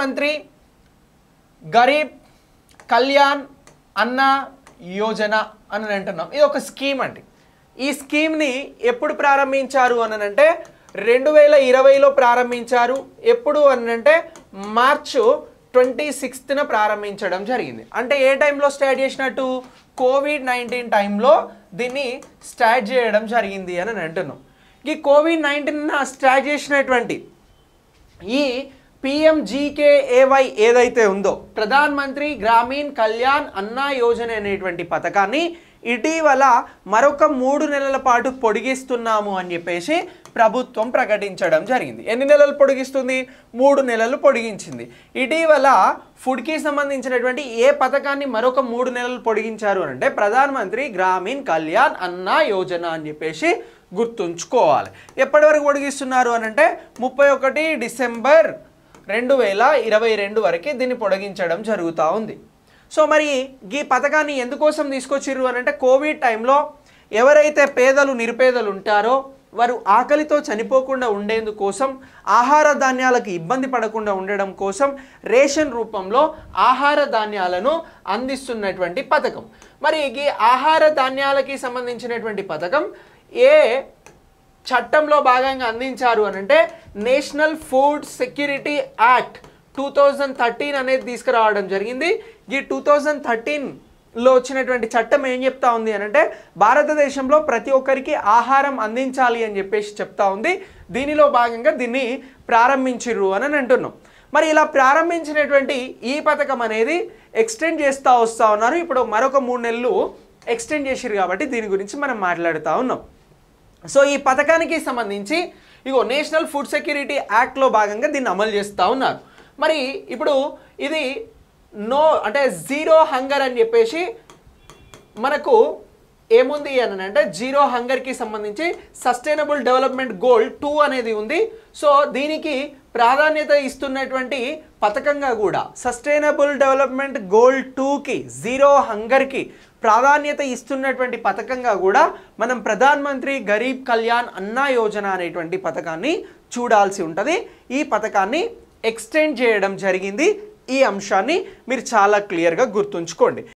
మంత్రి గరీబ్ కళ్యాణ్ అన్న యోజన అని అంటున్నాం ఇది ఒక స్కీమ్ అండి ఈ స్కీమ్ని ఎప్పుడు ప్రారంభించారు అని అంటే రెండు వేల ఇరవైలో ప్రారంభించారు ఎప్పుడు అని అంటే మార్చు ట్వంటీ సిక్స్త్న ప్రారంభించడం జరిగింది అంటే ఏ టైంలో స్టార్ట్ చేసినట్టు కోవిడ్ నైన్టీన్ టైంలో దీన్ని స్టార్ట్ చేయడం జరిగింది అని అంటున్నాం ఈ కోవిడ్ నైన్టీన్ స్టార్ట్ చేసినటువంటి ఈ పిఎంజీకేఏవై ఏదైతే ఉందో ప్రధాన్ మంత్రి గ్రామీణ్ కళ్యాణ్ అన్నా యోజన అనేటువంటి పథకాన్ని ఇటీవల మరొక మూడు నెలల పాటు పొడిగిస్తున్నాము అని చెప్పేసి ప్రభుత్వం ప్రకటించడం జరిగింది ఎన్ని నెలలు పొడిగిస్తుంది మూడు నెలలు పొడిగించింది ఇటీవల ఫుడ్కి సంబంధించినటువంటి ఏ పథకాన్ని మరొక మూడు నెలలు పొడిగించారు అంటే ప్రధానమంత్రి గ్రామీణ్ కళ్యాణ్ అన్నా యోజన అని చెప్పేసి గుర్తుంచుకోవాలి ఎప్పటి వరకు పొడిగిస్తున్నారు అని అంటే ముప్పై ఒకటి డిసెంబర్ రెండు వేల ఇరవై రెండు వరకు దీన్ని పొడిగించడం జరుగుతూ ఉంది సో మరి ఈ పథకాన్ని ఎందుకోసం తీసుకొచ్చిర్రు అని అంటే కోవిడ్ టైంలో ఎవరైతే పేదలు నిరుపేదలు ఉంటారో వారు ఆకలితో చనిపోకుండా ఉండేందుకోసం ఆహార ధాన్యాలకు ఇబ్బంది పడకుండా ఉండడం కోసం రేషన్ రూపంలో ఆహార ధాన్యాలను అందిస్తున్నటువంటి పథకం మరి ఈ ఆహార ధాన్యాలకి సంబంధించినటువంటి పథకం ఏ చట్టంలో భాగంగా అందించారు అని అంటే national food security act two thousand thirteen అనేది తీసుకురావడం జరిగింది ఈ టూ థౌజండ్ థర్టీన్లో వచ్చినటువంటి చట్టం ఏం చెప్తా ఉంది అని అంటే భారతదేశంలో ప్రతి ఒక్కరికి ఆహారం అందించాలి అని చెప్పేసి చెప్తా ఉంది దీనిలో భాగంగా దీన్ని ప్రారంభించిర్రు అని అంటున్నాం మరి ఇలా ప్రారంభించినటువంటి ఈ పథకం అనేది ఎక్స్టెండ్ చేస్తూ వస్తూ ఉన్నారు ఇప్పుడు మరొక మూడు నెలలు ఎక్స్టెండ్ చేసిరు కాబట్టి దీని గురించి మనం మాట్లాడుతూ ఉన్నాం సో ఈ పథకానికి సంబంధించి ఇగో నేషనల్ ఫుడ్ సెక్యూరిటీ యాక్ట్లో భాగంగా దీన్ని అమలు చేస్తూ ఉన్నారు మరి ఇప్పుడు ఇది నో అంటే జీరో హంగర్ అని చెప్పేసి మనకు ఏముంది అని అంటే జీరో హంగర్కి సంబంధించి సస్టైనబుల్ డెవలప్మెంట్ గోల్ టూ అనేది ఉంది సో దీనికి ప్రాధాన్యత ఇస్తున్నటువంటి పథకంగా కూడా సస్టైనబుల్ డెవలప్మెంట్ గోల్ టూకి జీరో హంగర్కి ప్రాధాన్యత ఇస్తున్నటువంటి పథకంగా కూడా మనం ప్రధాన్ మంత్రి గరీబ్ కళ్యాణ్ అన్నా యోజన అనేటువంటి పథకాన్ని చూడాల్సి ఉంటుంది ఈ పథకాన్ని ఎక్స్టెండ్ చేయడం జరిగింది ఈ అంశాన్ని మీరు చాలా క్లియర్గా గుర్తుంచుకోండి